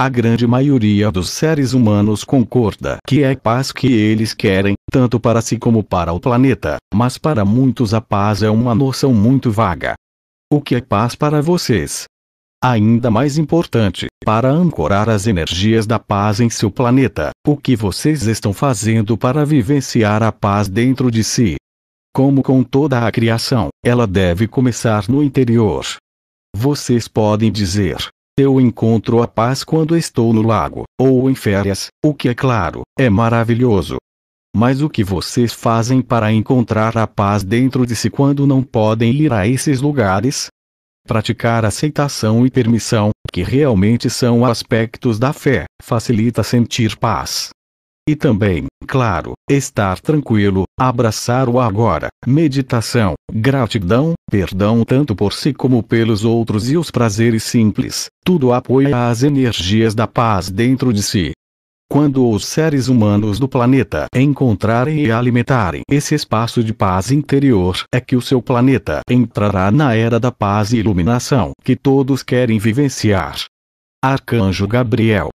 A grande maioria dos seres humanos concorda que é paz que eles querem, tanto para si como para o planeta, mas para muitos a paz é uma noção muito vaga. O que é paz para vocês? Ainda mais importante, para ancorar as energias da paz em seu planeta, o que vocês estão fazendo para vivenciar a paz dentro de si? Como com toda a criação, ela deve começar no interior. Vocês podem dizer, eu encontro a paz quando estou no lago, ou em férias, o que é claro, é maravilhoso. Mas o que vocês fazem para encontrar a paz dentro de si quando não podem ir a esses lugares? Praticar aceitação e permissão, que realmente são aspectos da fé, facilita sentir paz. E também, claro, estar tranquilo, abraçar o agora, meditação, gratidão, perdão tanto por si como pelos outros e os prazeres simples, tudo apoia as energias da paz dentro de si. Quando os seres humanos do planeta encontrarem e alimentarem esse espaço de paz interior, é que o seu planeta entrará na era da paz e iluminação que todos querem vivenciar. Arcanjo Gabriel